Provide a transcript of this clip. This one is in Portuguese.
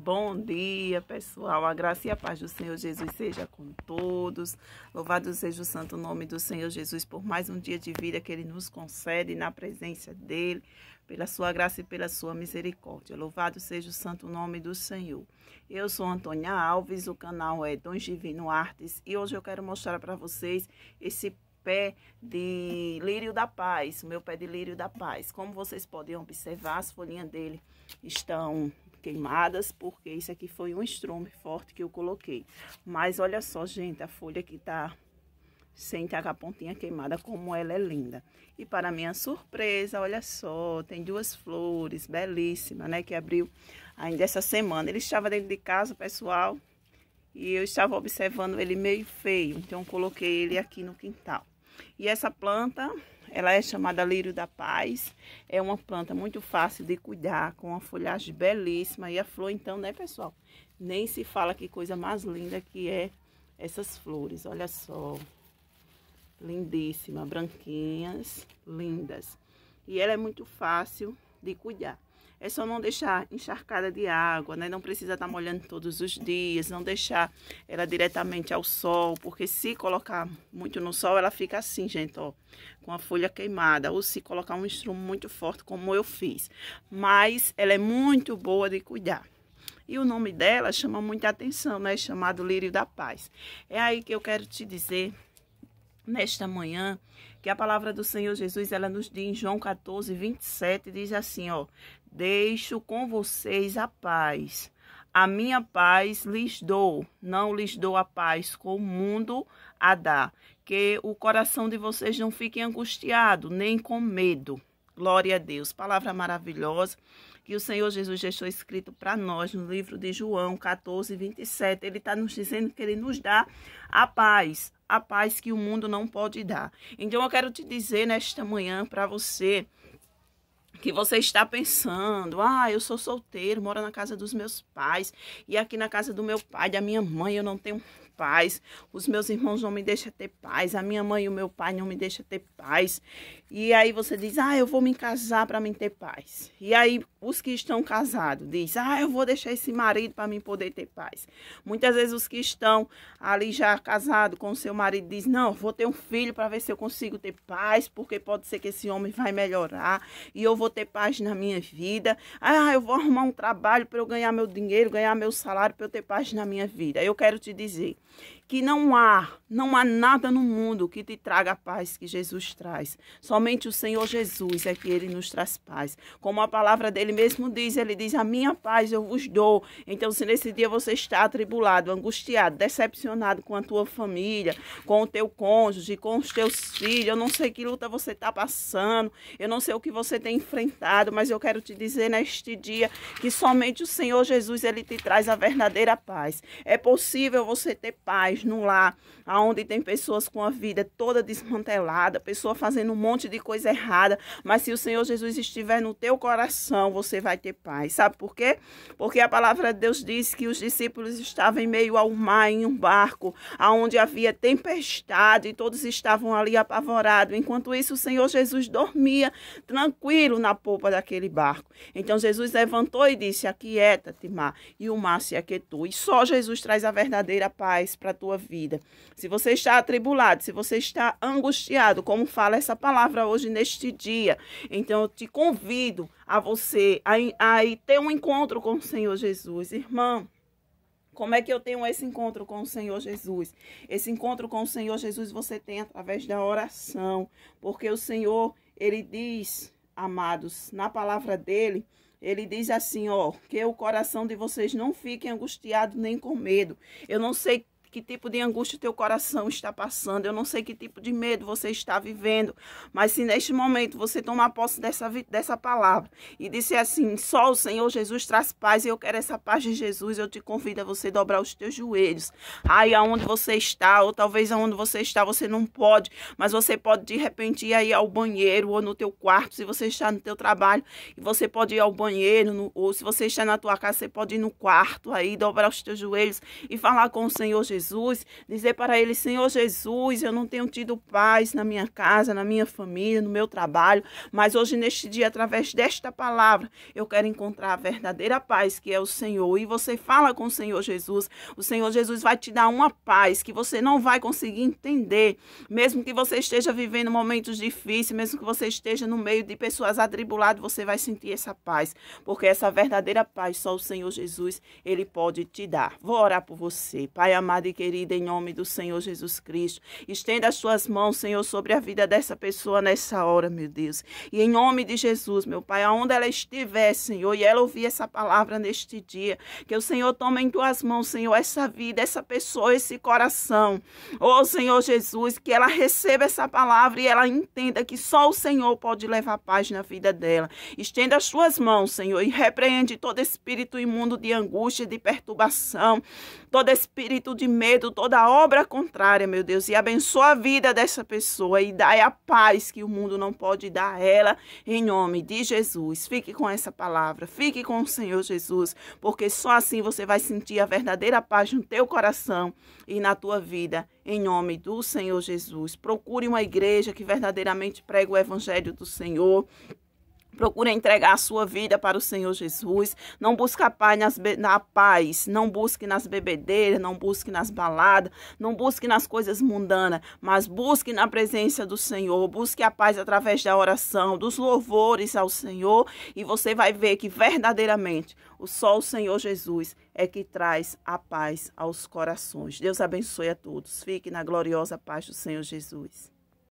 Bom dia, pessoal. A graça e a paz do Senhor Jesus seja com todos. Louvado seja o santo nome do Senhor Jesus por mais um dia de vida que ele nos concede na presença dele, pela sua graça e pela sua misericórdia. Louvado seja o santo nome do Senhor. Eu sou Antônia Alves, o canal é Dons Divino Artes e hoje eu quero mostrar para vocês esse pé de lírio da paz, o meu pé de lírio da paz. Como vocês podem observar, as folhinhas dele estão queimadas, porque isso aqui foi um estrume forte que eu coloquei. Mas olha só, gente, a folha que tá sem ter a pontinha queimada, como ela é linda. E para minha surpresa, olha só, tem duas flores belíssimas, né, que abriu ainda essa semana. Ele estava dentro de casa, pessoal, e eu estava observando ele meio feio, então coloquei ele aqui no quintal. E essa planta ela é chamada lírio da paz. É uma planta muito fácil de cuidar, com uma folhagem belíssima. E a flor, então, né, pessoal? Nem se fala que coisa mais linda que é essas flores. Olha só. Lindíssima, branquinhas, lindas. E ela é muito fácil de cuidar. É só não deixar encharcada de água, né? Não precisa estar tá molhando todos os dias, não deixar ela diretamente ao sol, porque se colocar muito no sol, ela fica assim, gente, ó, com a folha queimada, ou se colocar um instrumento muito forte, como eu fiz. Mas ela é muito boa de cuidar. E o nome dela chama muita atenção, né? Chamado Lírio da Paz. É aí que eu quero te dizer, nesta manhã, que a palavra do Senhor Jesus, ela nos diz em João 14, 27, diz assim, ó, deixo com vocês a paz. A minha paz lhes dou, não lhes dou a paz com o mundo a dar. Que o coração de vocês não fique angustiado, nem com medo. Glória a Deus. Palavra maravilhosa que o Senhor Jesus deixou escrito para nós no livro de João 14, 27. Ele está nos dizendo que ele nos dá a paz a paz que o mundo não pode dar. Então eu quero te dizer nesta manhã para você que você está pensando, ah, eu sou solteiro, moro na casa dos meus pais, e aqui na casa do meu pai, da minha mãe, eu não tenho paz, os meus irmãos não me deixam ter paz, a minha mãe e o meu pai não me deixam ter paz. E aí você diz, ah, eu vou me casar para mim ter paz. E aí os que estão casados diz, ah, eu vou deixar esse marido para mim poder ter paz. Muitas vezes os que estão ali já casados com o seu marido diz, não, vou ter um filho para ver se eu consigo ter paz, porque pode ser que esse homem vai melhorar e eu vou vou ter paz na minha vida. Ah, eu vou arrumar um trabalho para eu ganhar meu dinheiro, ganhar meu salário, para eu ter paz na minha vida. Eu quero te dizer, que não há, não há nada no mundo que te traga a paz que Jesus traz. Somente o Senhor Jesus é que ele nos traz paz. Como a palavra dele mesmo diz, ele diz: "A minha paz eu vos dou". Então, se nesse dia você está atribulado, angustiado, decepcionado com a tua família, com o teu cônjuge, com os teus filhos, eu não sei que luta você está passando, eu não sei o que você tem enfrentado, mas eu quero te dizer neste dia que somente o Senhor Jesus ele te traz a verdadeira paz. É possível você ter paz no lar, onde tem pessoas com a vida toda desmantelada, pessoa fazendo um monte de coisa errada, mas se o Senhor Jesus estiver no teu coração, você vai ter paz. Sabe por quê? Porque a palavra de Deus diz que os discípulos estavam em meio ao mar, em um barco, aonde havia tempestade e todos estavam ali apavorados. Enquanto isso, o Senhor Jesus dormia tranquilo na polpa daquele barco. Então Jesus levantou e disse: Aquieta-te, mar. E o mar se aquietou. E só Jesus traz a verdadeira paz para tu tua vida. Se você está atribulado, se você está angustiado, como fala essa palavra hoje neste dia, então eu te convido a você a, a ter um encontro com o Senhor Jesus, irmão. Como é que eu tenho esse encontro com o Senhor Jesus? Esse encontro com o Senhor Jesus você tem através da oração, porque o Senhor, ele diz, amados, na palavra dele, ele diz assim, ó, que o coração de vocês não fique angustiado nem com medo. Eu não sei que tipo de angústia o teu coração está passando, eu não sei que tipo de medo você está vivendo, mas se neste momento você tomar posse dessa, dessa palavra e disser assim, só o Senhor Jesus traz paz e eu quero essa paz de Jesus, eu te convido a você dobrar os teus joelhos, aí aonde você está, ou talvez aonde você está você não pode, mas você pode de repente ir aí ao banheiro ou no teu quarto, se você está no teu trabalho, e você pode ir ao banheiro, no, ou se você está na tua casa, você pode ir no quarto aí, dobrar os teus joelhos e falar com o Senhor Jesus, Jesus, dizer para Ele: Senhor Jesus, eu não tenho tido paz na minha casa, na minha família, no meu trabalho, mas hoje, neste dia, através desta palavra, eu quero encontrar a verdadeira paz que é o Senhor. E você fala com o Senhor Jesus, o Senhor Jesus vai te dar uma paz que você não vai conseguir entender, mesmo que você esteja vivendo momentos difíceis, mesmo que você esteja no meio de pessoas atribuladas, você vai sentir essa paz, porque essa verdadeira paz só o Senhor Jesus ele pode te dar. Vou orar por você, Pai amado amada e querida, em nome do Senhor Jesus Cristo. Estenda as tuas mãos, Senhor, sobre a vida dessa pessoa nessa hora, meu Deus. E em nome de Jesus, meu Pai, aonde ela estiver, Senhor, e ela ouvir essa palavra neste dia, que o Senhor tome em tuas mãos, Senhor, essa vida, essa pessoa, esse coração. Oh, Senhor Jesus, que ela receba essa palavra e ela entenda que só o Senhor pode levar paz na vida dela. Estenda as tuas mãos, Senhor, e repreende todo espírito imundo de angústia, de perturbação, todo espírito de medo, toda obra contrária, meu Deus, e abençoa a vida dessa pessoa e dai a paz que o mundo não pode dar a ela, em nome de Jesus. Fique com essa palavra, fique com o Senhor Jesus, porque só assim você vai sentir a verdadeira paz no teu coração e na tua vida, em nome do Senhor Jesus. Procure uma igreja que verdadeiramente prega o evangelho do Senhor. Procure entregar a sua vida para o Senhor Jesus. Não busque a paz, nas, na paz. Não busque nas bebedeiras, não busque nas baladas, não busque nas coisas mundanas, mas busque na presença do Senhor. Busque a paz através da oração, dos louvores ao Senhor. E você vai ver que verdadeiramente o só o Senhor Jesus é que traz a paz aos corações. Deus abençoe a todos. Fique na gloriosa paz do Senhor Jesus.